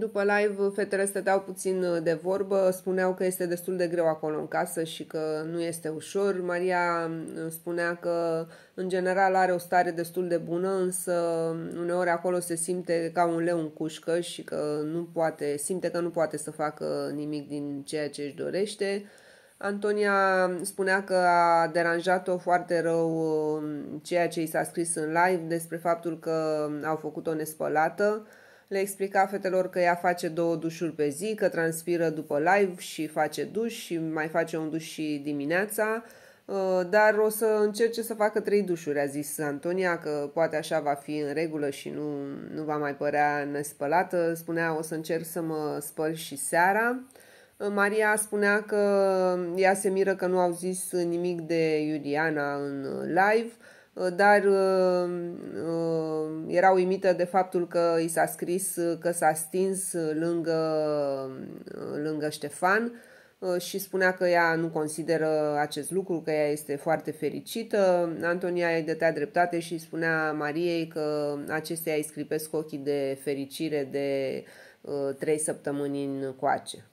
după live, fetele stăteau puțin uh, de vorbă, spuneau că este destul de greu acolo în casă și că nu este ușor. Maria mm, spunea că, în general, are o stare destul de bună, însă mm, uneori acolo se simte ca un leu în cușcă și că nu poate, simte că nu poate să facă nimic din ceea ce își dorește. Antonia mm, spunea că a deranjat-o foarte rău ceea ce i s-a scris în live despre faptul că au făcut o nespălată le explica fetelor că ea face două dușuri pe zi, că transpiră după live și face duș și mai face un duș și dimineața, uh, dar o să încerce să facă trei dușuri, a zis Antonia, că poate așa va fi în regulă și nu, nu va mai părea nespălată. Spunea, o să încerc să mă spăl și seara. Uh, Maria spunea că ea se miră că nu au zis nimic de Iuliana în live, uh, dar era uimită de faptul că i s-a scris că s-a stins lângă, lângă Ștefan uh, și spunea că ea nu consideră acest lucru, că ea este foarte fericită. Antonia îi dătea dreptate și spunea Mariei că acestea îi scripesc ochii de fericire de uh, trei săptămâni în coace.